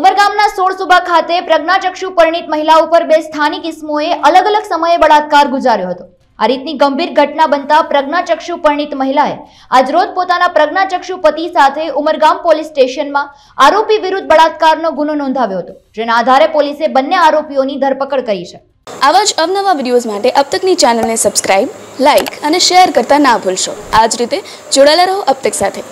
ઉમરગામના સોળસુબા ખાતે પ્રજ્ઞાચક્ષુ પરિણીત મહિલા ઉપર બે સ્થાનિક ઇસમોએ અલગ અલગ સમયે બળાત્કાર ગુજાર્યો હતો આ રીતની ગંભીર ઘટના બનતા પ્રજ્ઞાચક્ષુ પરિણીત મહિલાએ આજરોજ પોતાના પ્રજ્ઞાચક્ષુ પતિ સાથે ઉમરગામ પોલીસ સ્ટેશનમાં આરોપી વિરુદ્ધ બળાત્કારનો ગુનો નોંધાવ્યો હતો જેના આધારે પોલીસે બંને આરોપીઓની ધરપકડ કરી છે આવા જ અવનવા વિડીયોઝ માટે અબતકની ચેનલને સબસ્ક્રાઇબ લાઇક અને શેર કરતા ના ભૂલશો આ જ રીતે જોડાયેલા રહો અપતક સાથે